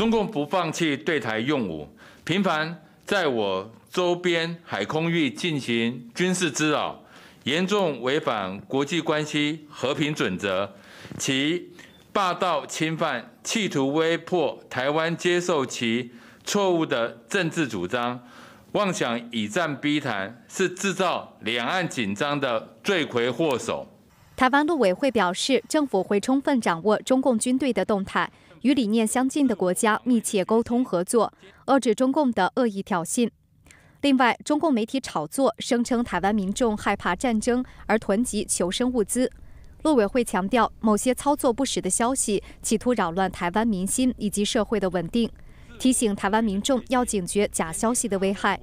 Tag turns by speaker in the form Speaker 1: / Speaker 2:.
Speaker 1: 中共不放弃对台用武，频繁在我周边海空域进行军事滋扰，严重违反国际关系和平准则，其霸道侵犯、企图威迫台湾接受其错误的政治主张、妄想以战逼谈，是制造两岸紧张
Speaker 2: 的罪魁祸首。
Speaker 3: 台湾陆委会表示，政府会充分掌握中共军队的动态，与理念相近的国家密切沟通合作，遏制中共的恶意挑衅。另外，中共媒体炒作，声称台湾民众害怕战争而囤积求生物资。陆委会强调，某些操作不实的消息，
Speaker 4: 企图扰乱台湾民心以及社会的稳定，提醒台湾民众要警觉
Speaker 5: 假
Speaker 6: 消息的危害。